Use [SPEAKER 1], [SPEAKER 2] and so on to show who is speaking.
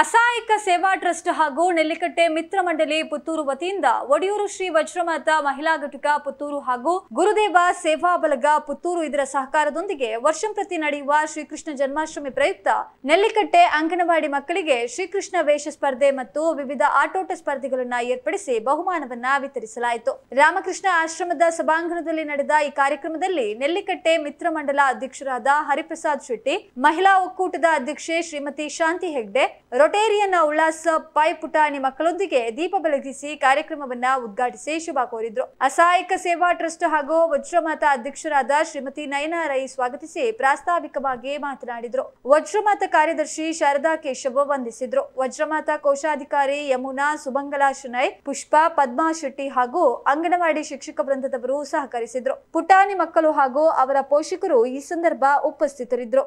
[SPEAKER 1] ಅಸಹಾಯಕ ಸೇವಾ ಟ್ರಸ್ಟ್ ಹಾಗೂ ನೆಲ್ಲಿಕಟ್ಟೆ ಮಿತ್ರ ಮಂಡಳಿ ಪುತ್ತೂರು ವತಿಯಿಂದ ಒಡಿಯೂರು ಶ್ರೀ ವಜ್ರಮಾತ ಮಹಿಳಾ ಘಟಕ ಪುತ್ತೂರು ಹಾಗೂ ಗುರುದೇವ ಸೇವಾ ಬಲಗ ಪುತ್ತೂರು ಇದರ ಸಹಕಾರದೊಂದಿಗೆ ವರ್ಷಂಪ್ರತಿ ನಡೆಯುವ ಶ್ರೀಕೃಷ್ಣ ಜನ್ಮಾಷ್ಟಮಿ ಪ್ರಯುಕ್ತ ನೆಲ್ಲಿಕಟ್ಟೆ ಅಂಗನವಾಡಿ ಮಕ್ಕಳಿಗೆ ಶ್ರೀಕೃಷ್ಣ ವೇಷ ಸ್ಪರ್ಧೆ ಮತ್ತು ವಿವಿಧ ಆಟೋಟ ಸ್ಪರ್ಧೆಗಳನ್ನು ಏರ್ಪಡಿಸಿ ಬಹುಮಾನವನ್ನ ವಿತರಿಸಲಾಯಿತು ರಾಮಕೃಷ್ಣ ಆಶ್ರಮದ ಸಭಾಂಗಣದಲ್ಲಿ ನಡೆದ ಈ ಕಾರ್ಯಕ್ರಮದಲ್ಲಿ ನೆಲ್ಲಿಕಟ್ಟೆ ಮಿತ್ರ ಮಂಡಲ ಅಧ್ಯಕ್ಷರಾದ ಹರಿಪ್ರಸಾದ್ ಶೆಟ್ಟಿ ಮಹಿಳಾ ಒಕ್ಕೂಟದ ಅಧ್ಯಕ್ಷೆ ಶ್ರೀಮತಿ ಶಾಂತಿ ಹೆಗ್ಡೆ ರೊಟೇರಿಯನ್ನ ಉಲ್ಲಾಸ ಪುಟಾಣಿ ಮಕ್ಕಳೊಂದಿಗೆ ದೀಪ ಬೆಳಗಿಸಿ ಕಾರ್ಯಕ್ರಮವನ್ನ ಉದ್ಘಾಟಿಸಿ ಶುಭ ಕೋರಿದ್ರು ಅಸಹಾಯಕ ಸೇವಾ ಟ್ರಸ್ಟ್ ಹಾಗೂ ವಜ್ರಮಾತ ಅಧ್ಯಕ್ಷರಾದ ಶ್ರೀಮತಿ ನಯನ ರೈ ಸ್ವಾಗತಿಸಿ ಪ್ರಾಸ್ತಾವಿಕವಾಗಿ ಮಾತನಾಡಿದರು ವಜ್ರಮಾತ ಕಾರ್ಯದರ್ಶಿ ಶಾರದಾ ಕೇಶವ ವಂದಿಸಿದ್ರು ವಜ್ರಮಾತ ಕೋಶಾಧಿಕಾರಿ ಯಮುನಾ ಸುಮಂಗಲಾ ಶುನೈ ಪುಷ್ಪ ಪದ್ಮಾ ಶೆಟ್ಟಿ ಹಾಗೂ ಅಂಗನವಾಡಿ ಶಿಕ್ಷಕ ವೃಂದದವರು ಸಹಕರಿಸಿದ್ರು ಪುಟಾಣಿ ಮಕ್ಕಳು ಹಾಗೂ ಅವರ ಪೋಷಕರು ಈ ಸಂದರ್ಭ ಉಪಸ್ಥಿತರಿದ್ದರು